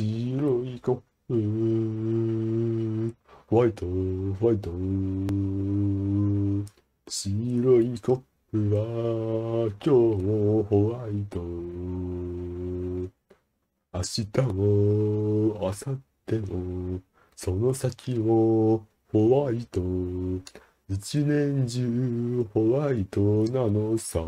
白いコップホワイトホワイト白いコップは今日ホワイト明日も明後日もその先もホワイト一年中ホワイトなのさ